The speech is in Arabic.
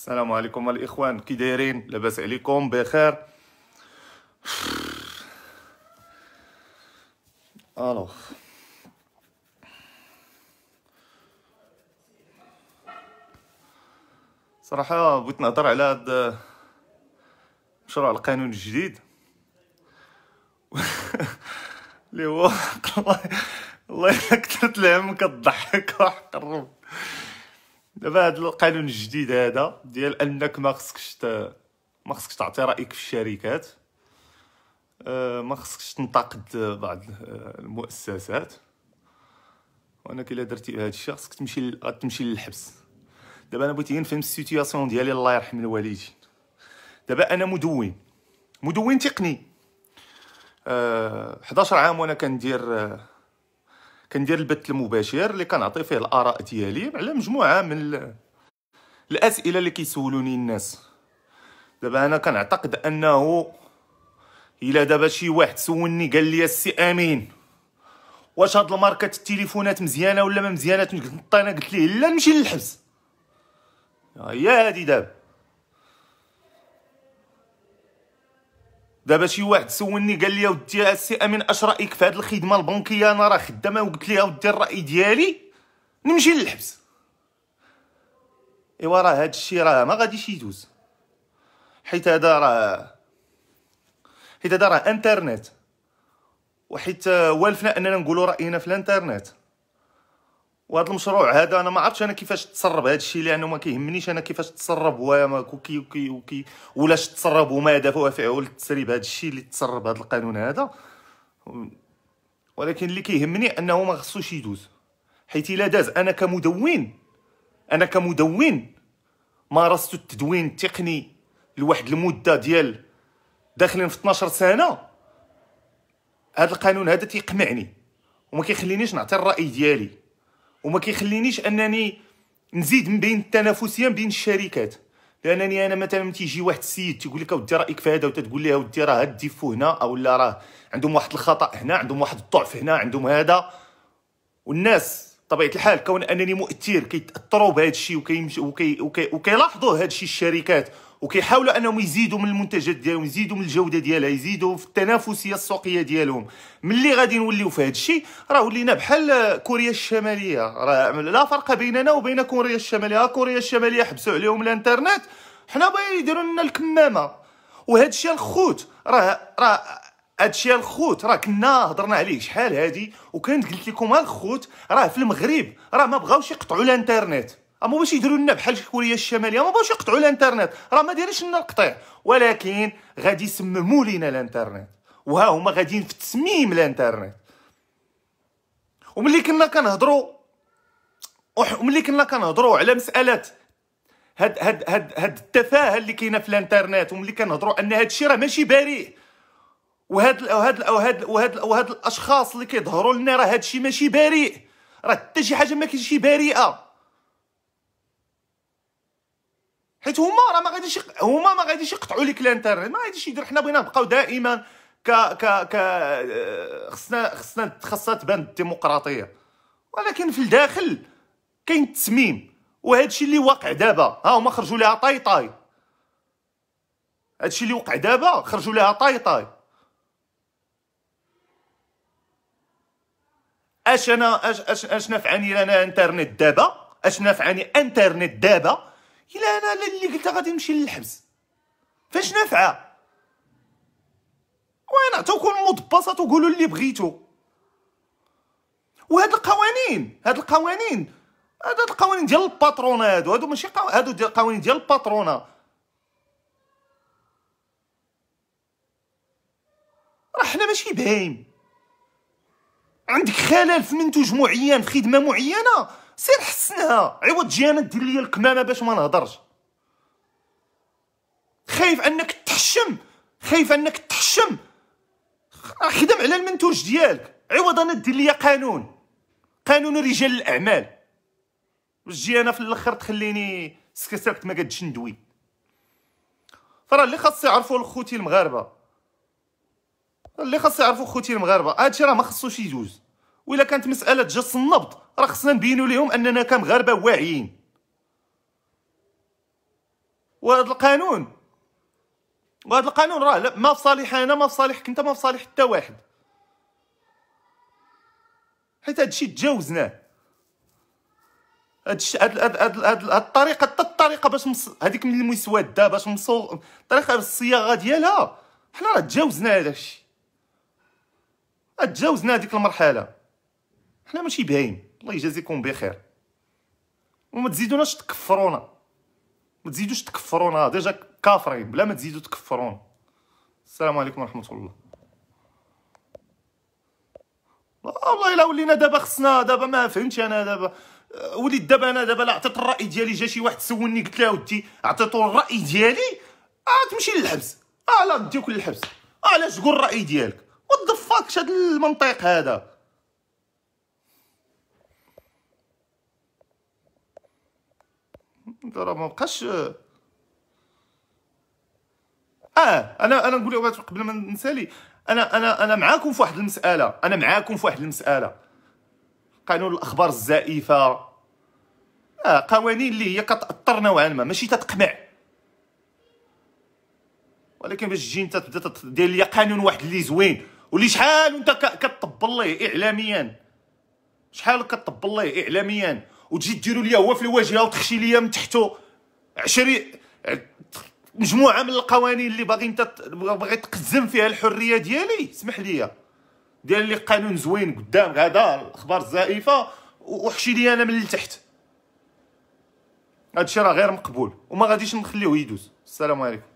السلام عليكم الاخوان كي دايرين لاباس عليكم بخير الو صراحه بغيت نهضر على هاد مشروع القانون الجديد اللي هو الله الله كثرت الهم كضحك وحق الرب دابا هذا القانون الجديد هذا ديال انك ما خصكش ما خصكش تعطي رايك في الشركات آه، ما خصكش تنتقد بعض آه، المؤسسات وانك الا درتي هذا الشيء خصك تمشي تمشي للحبس دابا انا بغيت نفهم السيتوياسيون ديالي الله يرحم الوالدين دابا انا مدون مدون تقني 11 آه، عام وانا كندير كندير البث المباشر اللي كنعطي فيه الاراء ديالي على مجموعه من الاسئله اللي كيسولوني الناس دابا انا كنعتقد انه الا دابا شي واحد سولني قال لي السي امين واش هاد الماركه التليفونات مزيانه ولا ما مزيانه نطينا قلت طيب له لا نمشي للحبس هي هادي دابا دابا شي واحد سولني قال لي ودي السي امين اش رايك في هذه الخدمه البنكيه انا راه خدامه وقلت لها ودي الراي ديالي نمشي للحبس ايوا راه هذا الشيء راه ما غاديش يدوز حيت هذا راه حيت هذا راه انترنت وحيت آه، والفنا اننا نقولوا راينا في الانترنت وهذا المشروع هذا انا ما عرفتش انا كيفاش تسرب هذا الشيء لانه ما كيهمنيش انا كيفاش تسرب هو كوكي وكي وكي ولاش تسرب وما دافع فعول التسريب هذا الشيء اللي تسرب هذا القانون هذا ولكن اللي كيهمني انه ما خصوش يدوز حيت الا داز انا كمدون انا كمدون مارست التدوين التقني لواحد المده ديال داخلين في 12 سنه هذا القانون هذا تيقمعني وما كيخلينيش نعطي الراي ديالي وما كيخلينيش انني نزيد من بين التنافسيه بين الشركات لانني انا مثلا تيجي واحد السيد تيقول لك اودي رايك في هذا وتتقول ليه اودي راه هاد الديفو هنا او لا راه عندهم واحد الخطا هنا عندهم واحد الضعف هنا عندهم هذا والناس طبيعه الحال كون انني مؤثر كيتاثروا بهذا الشيء وكيلاحظوا هذا الشيء الشركات وكيحاولوا انهم يزيدوا من المنتجات ديالهم يزيدوا من الجوده ديالها يزيدوا في التنافسيه السوقيه ديالهم ملي غادي نوليو في هذا الشيء راه ولينا بحال كوريا الشماليه راه لا فرق بيننا وبين كوريا الشماليه كوريا الشماليه حبسوا عليهم الانترنت حنا باغيين يديروا لنا الكمامه وهذا الشيء الخوت راه راه هادشي الخوت راه كنا هضرنا عليه شحال هادي وكنت قلت لكم الخوت راه في المغرب راه ما بغاوش يقطعوا الانترنت اما باش يديروا لنا بحال كوريا الشماليه ما باش يقطعوا الانترنت راه ما دايرينش لنا القطيع ولكن غادي يسمموا لينا الانترنت وها هما غاديين في تسميم الانترنت وملي كنا كنهضروا وملي كنا كنهضروا على مساله هاد هاد هاد هاد التفاهه اللي كاينه في الانترنت وملي كنهضروا ان هاد الشيء راه ماشي بريء وهاد وهاد وهاد وهاد وهاد الاشخاص اللي كيظهروا لنا راه هاد الشيء ماشي بريء راه حتى شي حاجه ما كاينش بريئه حيت هما راه ما غاديش هما ما غاديش يقطعوا لك الانترنت ما غاديش يدير حنا بغينا نبقاو دائما ك ك ك خصنا خصنا خاصها تبان الديمقراطيه ولكن في الداخل كاين التسميم وهذا الشيء اللي واقع دابا ها هما خرجوا لها طاي طاي هذا الشيء اللي وقع دابا خرجوا لها طاي طاي اش انا اش اش, أش نافعني انا انترنت دابا اش نافعني انترنت دابا الا انا اللي قلت غادي نمشي للحبس فاش نافعه وانا تكون مضبصه تقولوا اللي بغيتو وهاد القوانين هاد القوانين هاد القوانين ديال الباترونه هادو هادو ماشي قو... هادو ديال القوانين ديال الباترونه راه حنا ماشي باين عندك خلل في منتوج معين في خدمه معينه سير حسنها عوض جيانا دير ليا الكمامه باش ما نهضرش خايف انك تحشم خايف انك تحشم خدم على المنتوج ديالك عوض انا دير ليا قانون قانون رجال الاعمال واش انا في الاخر تخليني سكسرت ما قدش ندوي فراه اللي خاص يعرفوا الخوتي المغاربه اللي خاص يعرفوا خوتي المغاربه هادشي راه ما خصوش يجوز وإلا كانت مسألة جس النبض راه خصنا نبينو ليهم اننا كمغاربه واعيين وهذا القانون وهذا القانون راه ما في صالح انا ما في صالحك انت ما في صالح حتى واحد حيت هادشي تجاوزناه هادشي هاد هاد هاد الطريقه حتى الطريقه باش مص... هذيك من المسوده باش مصو الطريقه الصياغه ديالها حنا راه تجاوزنا هذا الشيء تجاوزنا هذيك المرحله حنا ماشي باين الله يجازيكم بخير وما تزيدوناش تكفرونا ما تزيدوش تكفرونا ديجا كافرين بلا ما تزيدو تكفرونا السلام عليكم ورحمه الله والله الا ولينا دابا خصنا دابا ما فهمتش انا دابا وليت دابا انا دابا عطيت الراي ديالي جا شي واحد سولني قلت له ودي عطيتو الراي ديالي اه تمشي للحبس اه لا نديوك للحبس علاش آه تقول الراي ديالك وات ذا فاك هاد المنطق هذا راه ما بقاش اه انا انا نقول لك قبل ما نسالي انا انا انا معاكم في واحد المساله انا معاكم في واحد المساله قانون الاخبار الزائفه اه قوانين اللي هي كتاثر نوعا ما ماشي تتقمع ولكن باش تجي انت تبدا تدير ليا قانون واحد اللي زوين واللي شحال انت كطبل ليه اعلاميا شحال كطبل ليه اعلاميا وتجي ديروا ليا هو في الواجهه وتخشي ليا من تحتو عشري مجموعه من القوانين اللي باغي انت باغي تقزم فيها الحريه ديالي اسمح لي ديال لي قانون زوين قدام هذا الاخبار الزائفه وحشي لي انا من التحت هادشي راه غير مقبول وما غاديش نخليوه يدوز السلام عليكم